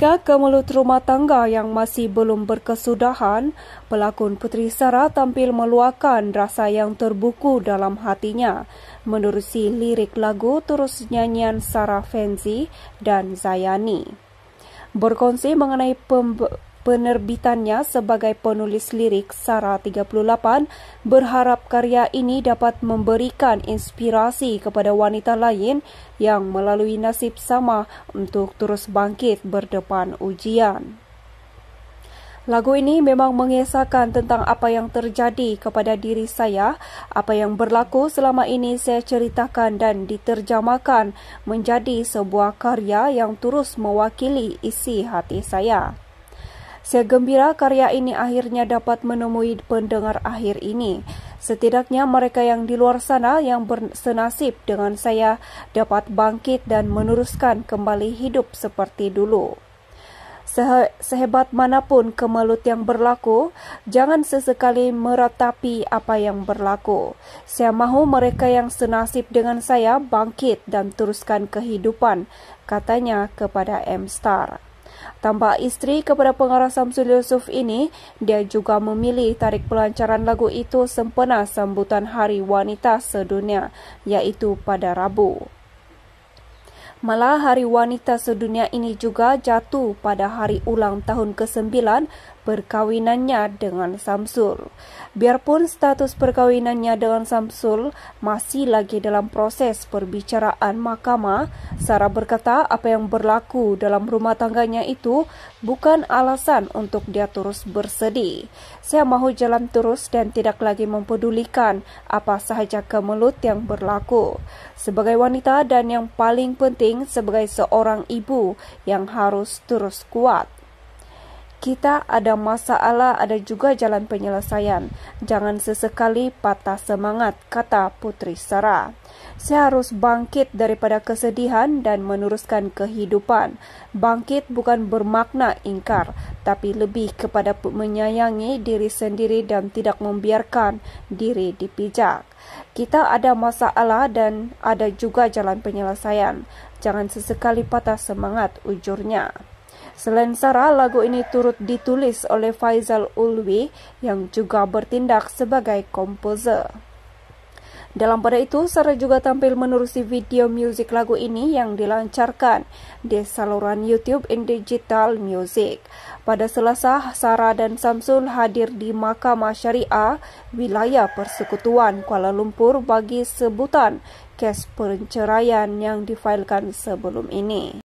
Ketika kemelut rumah tangga yang masih belum berkesudahan, pelakon Putri Sarah tampil meluahkan rasa yang terbuku dalam hatinya menerusi lirik lagu terus nyanyian Sarah Fenzi dan Zayani. Berkongsi mengenai pembe- penerbitannya sebagai penulis lirik Sara 38 berharap karya ini dapat memberikan inspirasi kepada wanita lain yang melalui nasib sama untuk terus bangkit berdepan ujian. Lagu ini memang mengisahkan tentang apa yang terjadi kepada diri saya, apa yang berlaku selama ini saya ceritakan dan diterjemahkan menjadi sebuah karya yang terus mewakili isi hati saya. Saya gembira karya ini akhirnya dapat menemui pendengar akhir ini. Setidaknya mereka yang di luar sana yang bersenasib dengan saya dapat bangkit dan meneruskan kembali hidup seperti dulu. Sehe sehebat manapun kemelut yang berlaku, jangan sesekali meratapi apa yang berlaku. Saya mahu mereka yang senasib dengan saya bangkit dan teruskan kehidupan, katanya kepada M-Star. Tambah isteri kepada pengarah Samsul Yusuf ini, dia juga memilih tarik pelancaran lagu itu sempena sambutan Hari Wanita Sedunia, iaitu pada Rabu. Malah Hari Wanita Sedunia ini juga jatuh pada hari ulang tahun ke-9 perkawinannya dengan Samsul. Biarpun status perkawinannya dengan Samsul masih lagi dalam proses perbicaraan mahkamah, Sarah berkata apa yang berlaku dalam rumah tangganya itu bukan alasan untuk dia terus bersedih. Saya mahu jalan terus dan tidak lagi mempedulikan apa sahaja kemelut yang berlaku. Sebagai wanita dan yang paling penting sebagai seorang ibu yang harus terus kuat kita ada masalah, ada juga jalan penyelesaian. Jangan sesekali patah semangat, kata Putri Sarah. Saya harus bangkit daripada kesedihan dan meneruskan kehidupan. Bangkit bukan bermakna ingkar, tapi lebih kepada menyayangi diri sendiri dan tidak membiarkan diri dipijak. Kita ada masalah dan ada juga jalan penyelesaian. Jangan sesekali patah semangat, ujurnya. Selain Sarah, lagu ini turut ditulis oleh Faizal Ulwi yang juga bertindak sebagai komposer. Dalam pada itu, Sarah juga tampil menerusi video musik lagu ini yang dilancarkan di saluran YouTube in Digital Music. Pada selasa, Sarah dan Samsul hadir di Mahkamah Syariah Wilayah Persekutuan Kuala Lumpur bagi sebutan kes perceraian yang difailkan sebelum ini.